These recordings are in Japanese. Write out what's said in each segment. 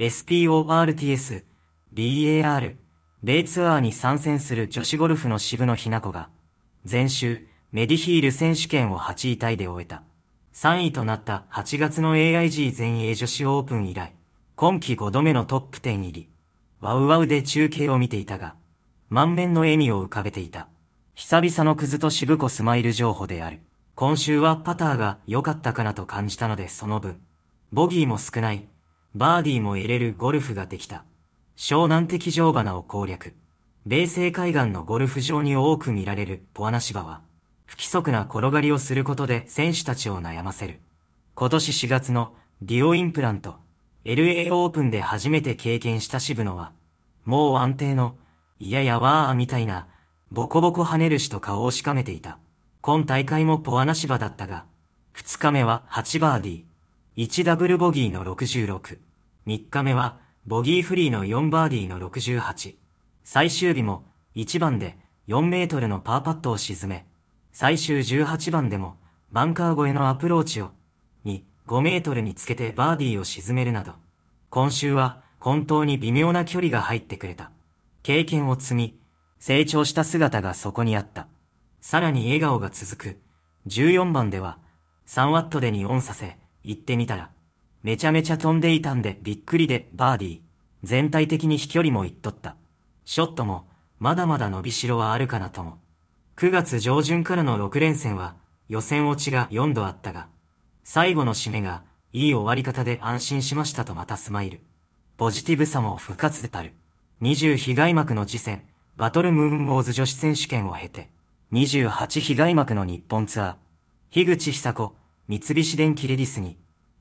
SPORTS、BAR、ベイツアーに参戦する女子ゴルフの渋野ひな子が、前週、メディヒール選手権を8位タイで終えた。3位となった8月の AIG 全英女子オープン以来、今季5度目のトップ10入り。ワウワウで中継を見ていたが、満面の笑みを浮かべていた。久々のクズと渋子スマイル情報である。今週はパターが良かったかなと感じたのでその分。ボギーも少ない、バーディーも入れるゴルフができた。湘南的城花を攻略。米西海岸のゴルフ場に多く見られるポアナシバは、不規則な転がりをすることで選手たちを悩ませる。今年4月のディオインプラント、LA オープンで初めて経験した渋野は、もう安定の、いややわーみたいな、ボコボコ跳ねるしと顔をしかめていた。今大会もポアナシバだったが、2日目は8バーディー。1ダブルボギーの66。3日目は、ボギーフリーの4バーディーの68。最終日も、1番で4メートルのパーパットを沈め、最終18番でも、バンカー越えのアプローチを、に、5メートルにつけてバーディーを沈めるなど、今週は、本当に微妙な距離が入ってくれた。経験を積み、成長した姿がそこにあった。さらに笑顔が続く。14番では、3ワットで2オンさせ、行ってみたら、めちゃめちゃ飛んでいたんでびっくりでバーディー。全体的に飛距離もいっとった。ショットも、まだまだ伸びしろはあるかなとも。9月上旬からの6連戦は、予選落ちが4度あったが、最後の締めが、いい終わり方で安心しましたとまたスマイル。ポジティブさも不活でたる。20被害幕の次戦、バトルムーンウォーズ女子選手権を経て、28被害幕の日本ツアー、樋口久子、三菱電機レディスに、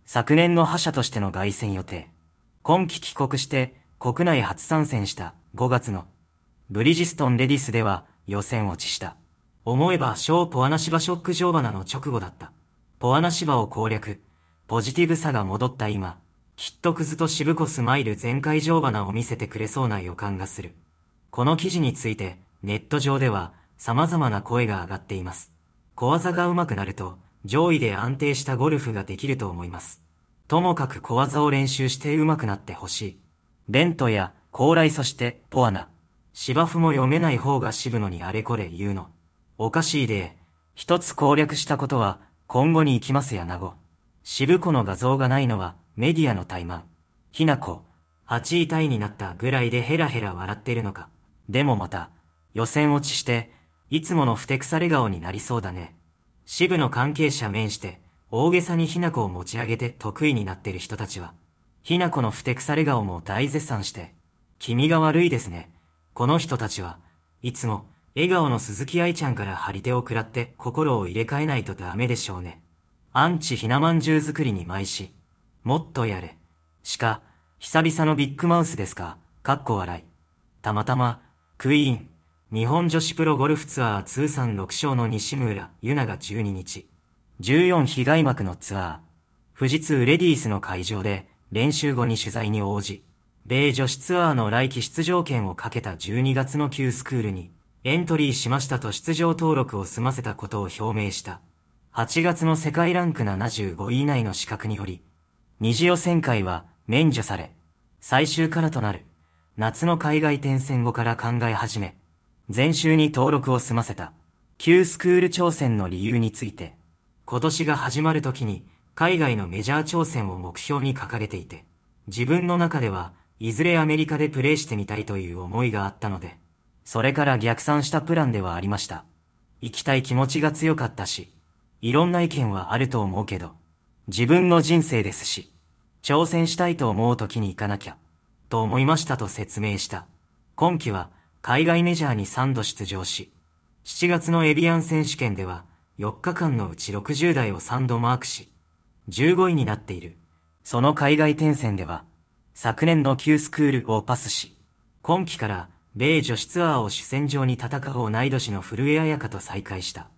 昨年の覇者としての凱旋予定。今季帰国して国内初参戦した5月のブリヂストンレディスでは予選落ちした。思えば小ポアナシバショック乗馬なの直後だった。ポアナシバを攻略、ポジティブさが戻った今、きっとクズと渋子スマイル全開乗馬なを見せてくれそうな予感がする。この記事についてネット上では様々な声が上がっています。小技が上手くなると上位で安定したゴルフができると思います。ともかく小技を練習して上手くなってほしい。ベントや、高麗そして、ポアナ。芝生も読めない方が渋野にあれこれ言うの。おかしいで、一つ攻略したことは、今後に行きますやなご。渋子の画像がないのは、メディアの怠慢。ひなこ、8位タイになったぐらいでヘラヘラ笑ってるのか。でもまた、予選落ちして、いつものふてくされ顔になりそうだね。支部の関係者面して、大げさにひな子を持ち上げて得意になってる人たちは、ひな子のふてくされ顔も大絶賛して、君が悪いですね。この人たちは、いつも、笑顔の鈴木愛ちゃんから張り手を食らって心を入れ替えないとダメでしょうね。アンチひなまんじゅう作りに舞いし、もっとやれ。しか、久々のビッグマウスですか、かっこ笑い。たまたま、クイーン。日本女子プロゴルフツアー通算6勝の西村優奈が12日、14被害幕のツアー、富士通レディースの会場で練習後に取材に応じ、米女子ツアーの来季出場権をかけた12月の旧スクールにエントリーしましたと出場登録を済ませたことを表明した。8月の世界ランク75位以内の資格により、二次予選会は免除され、最終からとなる、夏の海外転戦後から考え始め、前週に登録を済ませた、旧スクール挑戦の理由について、今年が始まる時に、海外のメジャー挑戦を目標に掲げていて、自分の中では、いずれアメリカでプレイしてみたいという思いがあったので、それから逆算したプランではありました。行きたい気持ちが強かったし、いろんな意見はあると思うけど、自分の人生ですし、挑戦したいと思う時に行かなきゃ、と思いましたと説明した。今期は、海外メジャーに3度出場し、7月のエビアン選手権では、4日間のうち60台を3度マークし、15位になっている。その海外転戦では、昨年の旧スクールをパスし、今季から米女子ツアーを主戦場に戦う同い年の古江彩香と再会した。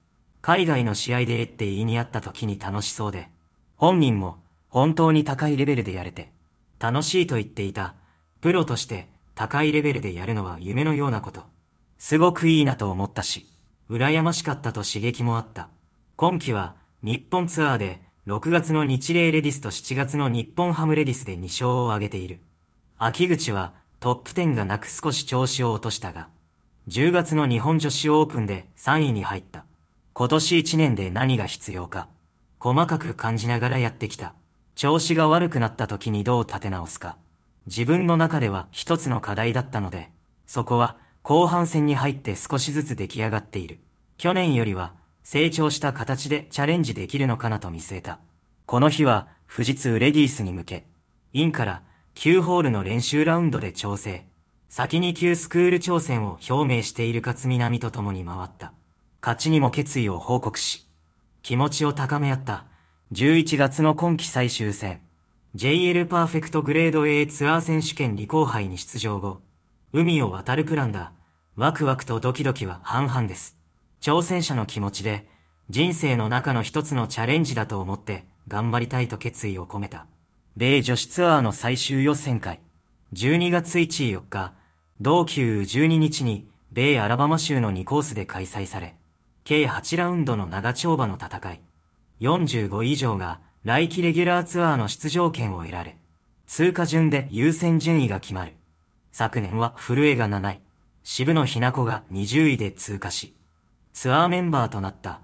海外の試合でえって言いにあった時に楽しそうで、本人も本当に高いレベルでやれて、楽しいと言っていた。プロとして高いレベルでやるのは夢のようなこと。すごくいいなと思ったし、羨ましかったと刺激もあった。今季は、日本ツアーで、6月の日霊レディスと7月の日本ハムレディスで2勝を挙げている。秋口は、トップ10がなく少し調子を落としたが、10月の日本女子オープンで3位に入った。今年1年で何が必要か、細かく感じながらやってきた。調子が悪くなった時にどう立て直すか。自分の中では一つの課題だったので、そこは後半戦に入って少しずつ出来上がっている。去年よりは成長した形でチャレンジできるのかなと見据えた。この日は富士通レディースに向け、インから9ホールの練習ラウンドで調整。先に旧スクール挑戦を表明している勝南と共に回った。勝ちにも決意を報告し、気持ちを高め合った11月の今季最終戦。JL パーフェクトグレード A ツアー選手権離行杯に出場後、海を渡るプランだ。ワクワクとドキドキは半々です。挑戦者の気持ちで、人生の中の一つのチャレンジだと思って頑張りたいと決意を込めた。米女子ツアーの最終予選会。12月1 4日、同級12日に米アラバマ州の2コースで開催され、計8ラウンドの長丁場の戦い。45以上が来季レギュラーツアーの出場権を得られ、通過順で優先順位が決まる。昨年は古江が7位、渋野ひな子が20位で通過し、ツアーメンバーとなった